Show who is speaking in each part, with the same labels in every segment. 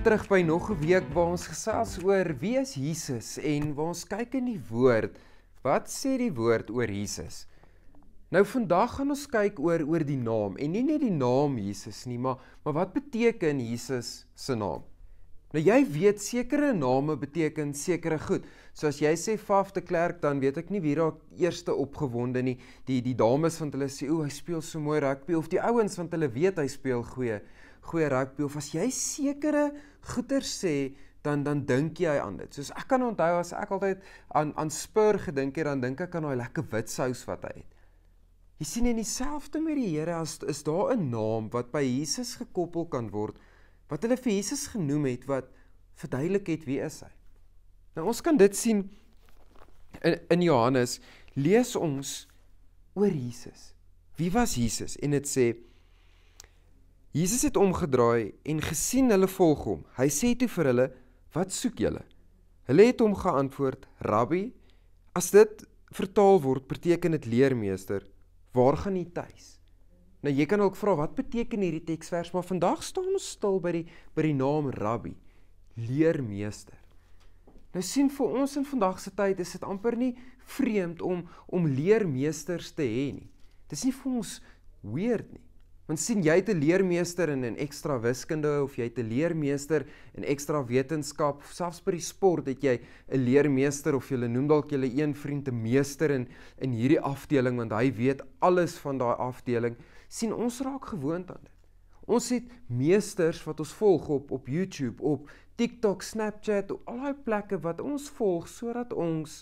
Speaker 1: terug by nog 'n week waar ons gesels oor wie is Jesus en waar ons kyk in die woord. Wat sê die woord oor Jesus? Nou vandag gaan ons kyk oor oor die naam en nie net die naam Jesus nie, maar maar wat beteken Jesus se naam? Nou jy weet sekere name beteken sekere goed. So as jy sê Faf de Klerk dan weet ek nie wie raak eerste opgewonde nie. Die die dames want hulle sê o, hy speel so mooi rugby of die ouens want hulle weet hy speel goeie goeie rugby of as jy sekere goeder sê dan dan dink jy aan dit. Soos ek kan onthou as ek altyd aan aan Spur gedink het, dan dink ek aan daai lekker wit sous wat hy het. Jy sien in dieselfde met die Here as is daar 'n naam wat by Jesus gekoppel kan word wat hulle vir Jesus genoem het wat verduidelik het wie is hy. Nou ons kan dit sien in in Johannes lees ons oor Jesus. Wie was Jesus? En dit sê Jesus het omgedraai en gesien hulle volg hom. Hy sê toe vir hulle: "Wat soek julle?" Hulle het hom geantwoord: "Rabbi," as dit vertaal word, beteken dit leermeester. "Waar gaan u tuis?" Nou jy kan ook vra wat beteken hierdie teksvers, maar vandag staan ons stil by die by die naam Rabbi, leermeester. Nou sien vir ons in vandag se tyd is dit amper nie vreemd om om leermeesters te hê nie. Dit is nie vir ons weird nie. Want sien jy 'n leermeester in 'n ekstra wiskunde of jy 'n leermeester in ekstra wetenskap, selfs by die sport het jy 'n leermeester of jy noem dalk jy 'n vriend 'n meester in in hierdie afdeling want hy weet alles van daai afdeling. sien ons raak gewoond aan dit. Ons het meesters wat ons volg op op YouTube, op TikTok, Snapchat, op al daai plekke wat ons volg sodat ons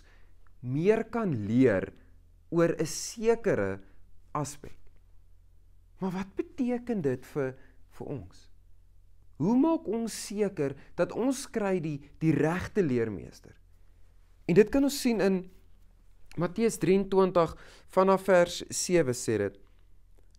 Speaker 1: meer kan leer oor 'n sekere aspek. Maar wat beteken dit vir vir ons? Hoe maak ons seker dat ons kry die die regte leermeester? En dit kan ons sien in Matteus 23 vanaf vers 7 sê dit.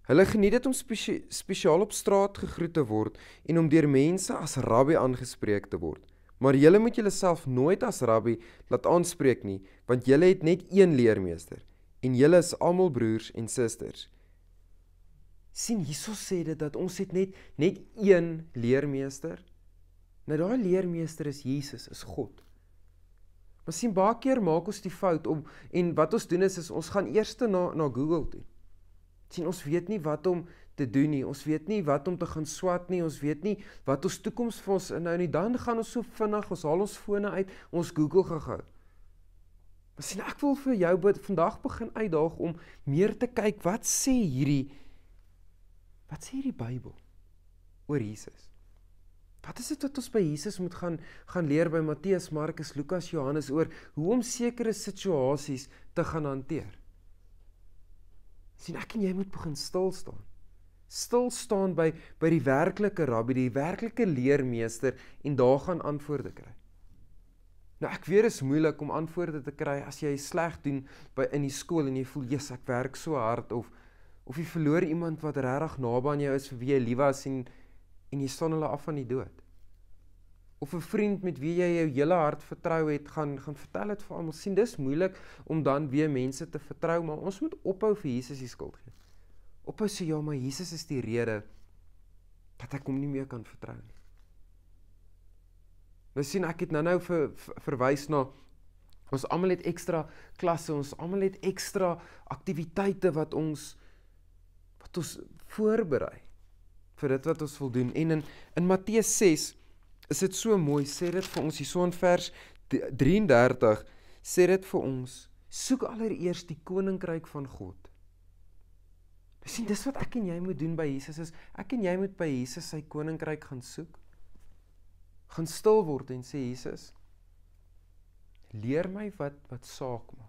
Speaker 1: Hulle geniet dit om spesie, spesiaal op straat gegroet te word en om deur mense as rabbi aangespreek te word. Maar julle moet julleself nooit as rabbi laat aanspreek nie, want julle het net een leermeester en julle is almal broers en susters sien Jesus sê dit dat ons het net net een leermeester. Nou daai leermeester is Jesus, is God. Maar sien baie keer maak ons die fout om en wat ons doen is, is ons gaan eers na na Google toe. Sien ons weet nie wat om te doen nie. Ons weet nie wat om te gaan swat nie. Ons weet nie wat ons toekoms vir ons inhou nie. Dan gaan ons so vinnig, ons haal ons fone uit, ons Google gegaan. Maar sien ek wil vir jou vandag begin uitdaag om meer te kyk wat sê hierdie Wat sê die Bybel oor Jesus? Wat is dit wat ons by Jesus moet gaan gaan leer by Matteus, Markus, Lukas, Johannes oor hoe om sekere situasies te gaan hanteer? Sien, ek en jy moet begin stil staan. Stil staan by by die werklike rabbi, die werklike leermeester en daar gaan antwoorde kry. Nou ek weet dit is moeilik om antwoorde te kry as jy sleg doen by in die skool en jy voel jy's ek werk so hard of of jy verloor iemand wat regtig naby aan jou is vir wie jy lief was en en jy staan hulle af van die dood. Of 'n vriend met wie jy jou hele hart vertrou het, gaan gaan vertel dit vir almal. sien dis moeilik om dan weer mense te vertrou, maar ons moet ophou vir Jesus die skuld gee. Ophou sê ja, maar Jesus is die rede dat ek hom nie meer kan vertrou nie. Nou sien ek het nou-nou vir, vir verwys na ons almal het ekstra klasse, ons almal het ekstra aktiwiteite wat ons wat ons voorberei vir dit wat ons wil doen. En in in Matteus 6 is dit so mooi, sê dit vir ons hierso in vers 33 sê dit vir ons: Soek allereerst die koninkryk van God. Dis nou sien dis wat ek en jy moet doen by Jesus is ek en jy moet by Jesus sy koninkryk gaan soek. Gaan stil word en sê Jesus, leer my wat wat saak maak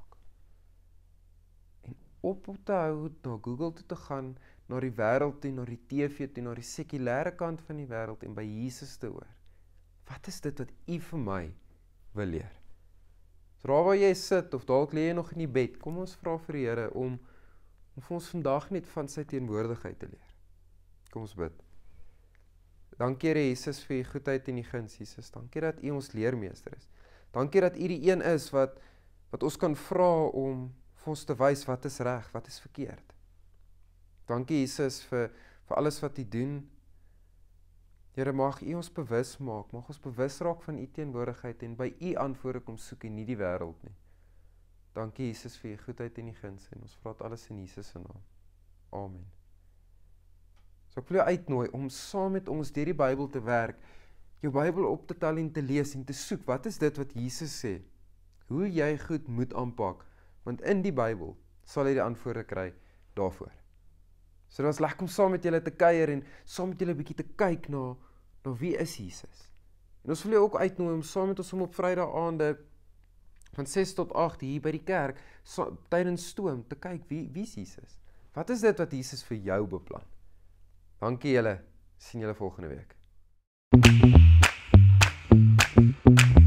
Speaker 1: op te hou na Google toe te gaan, na die wêreld toe, na die TV toe, na die sekulêre kant van die wêreld en by Jesus te hoor. Wat is dit wat u vir my wil leer? Sodra waar jy sit of dalk lê jy nog in die bed, kom ons vra vir die Here om om vir ons vandag net van sy teenwoordigheid te leer. Kom ons bid. Dankie Here Jesus vir u goedheid en u guns, Jesus. Dankie dat u ons leermeester is. Dankie dat u die een is wat wat ons kan vra om vir ons te wys wat is reg, wat is verkeerd. Dankie Jesus vir vir alles wat U doen. Here mag U ons bewus maak, mag ons bewus raak van U teenwoordigheid en by U antwoorde kom soek en nie die wêreld nie. Dankie Jesus vir U goedheid en U guns en ons vra dit alles in Jesus se naam. Amen. So ek wil jou uitnooi om saam met ons deur die Bybel te werk, jou Bybel op te tel en te lees en te soek. Wat is dit wat Jesus sê? Hoe jy goed moet aanpak want in die Bybel sal jy die antwoorde kry daarvoor. So dit was lekker om saam met julle te kuier en saam met julle 'n bietjie te kyk na na wie is Jesus. En ons wil julle ook uitnooi om saam met ons om op Vrydag aande van 6 tot 8 hier by die kerk so, tydens stoom te kyk wie wie is Jesus. Wat is dit wat Jesus vir jou beplan? Dankie julle. sien julle volgende week. Thank you.